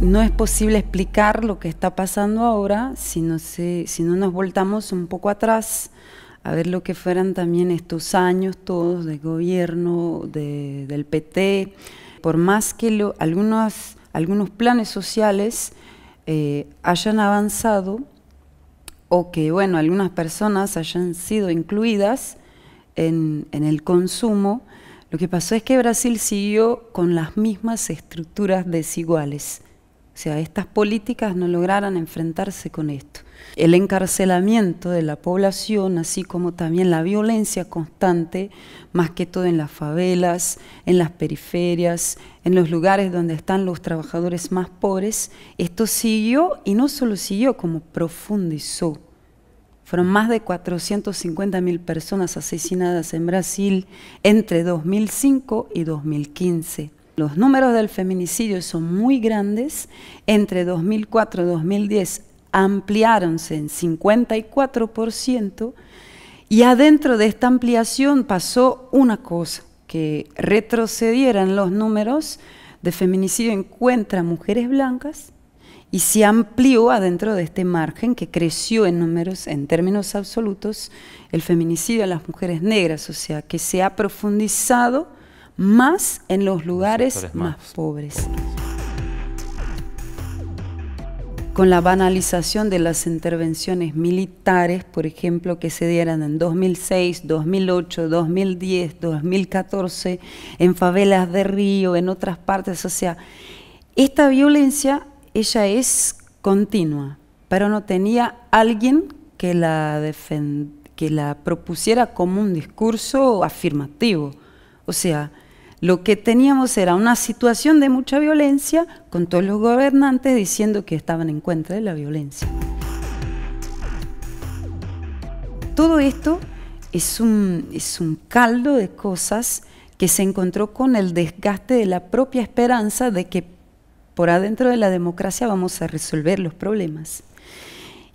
no es posible explicar lo que está pasando ahora si no, nos voltamos un poco atrás a ver lo que fueran también estos años todos de gobierno, del PT, por más que algunos, algunos planes sociales eh, hayan avanzado o que, bueno, algunas personas hayan sido incluidas en el consumo, lo que pasó es que Brasil siguió con las mismas estructuras desiguales sea, estas políticas no lograran enfrentarse con esto. El encarcelamiento de la población, así como también la violencia constante, más que todo en las favelas, en las periferias, en los lugares donde están los trabajadores más pobres, esto siguió y no solo siguió, como profundizó. Fueron más de 450.000 personas asesinadas en Brasil entre 2005 y 2015. Los números del feminicidio son muy grandes. Entre 2004 y 2010 ampliáronse en 54% y adentro de esta ampliación pasó una cosa, que retrocedieran los números de feminicidio en contra mujeres blancas y se amplió adentro de este margen que creció en números, en términos absolutos, el feminicidio a las mujeres negras, o sea, que se ha profundizado más en los lugares más. pobres. Con la banalización de las intervenciones militares, por ejemplo, que se dieran en 2006, 2008, 2010, 2014, en favelas de Río, en otras partes, o sea, esta violencia, ella es continua, pero no tenía alguien que la, que la propusiera como un discurso afirmativo. O sea, lo que teníamos era una situación de mucha violencia con todos los gobernantes diciendo que estaban en contra de la violencia. Todo esto es un, es un caldo de cosas que se encontró con el desgaste de la propia esperanza de que por adentro de la democracia vamos a resolver los problemas.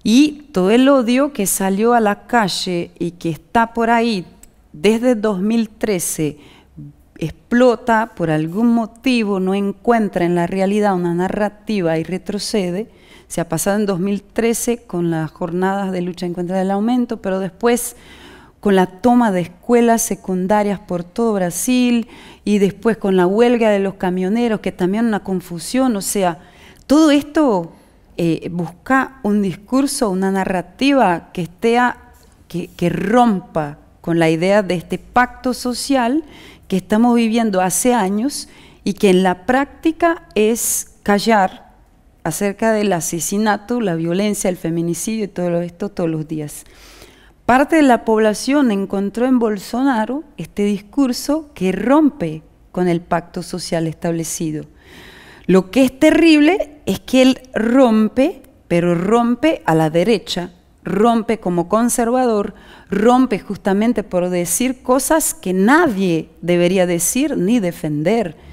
Y todo el odio que salió a la calle y que está por ahí desde 2013 explota por algún motivo, no encuentra en la realidad una narrativa y retrocede. Se ha pasado en 2013 con las jornadas de lucha en contra del aumento, pero después con la toma de escuelas secundarias por todo Brasil y después con la huelga de los camioneros, que también una confusión, o sea, todo esto eh, busca un discurso, una narrativa que, esté que rompa con la idea de este pacto social que estamos viviendo hace años y que en la práctica es callar acerca del asesinato, la violencia, el feminicidio y todo esto todos los días. Parte de la población encontró en Bolsonaro este discurso que rompe con el pacto social establecido. Lo que es terrible es que él rompe, pero rompe a la derecha, rompe como conservador, rompe justamente por decir cosas que nadie debería decir ni defender.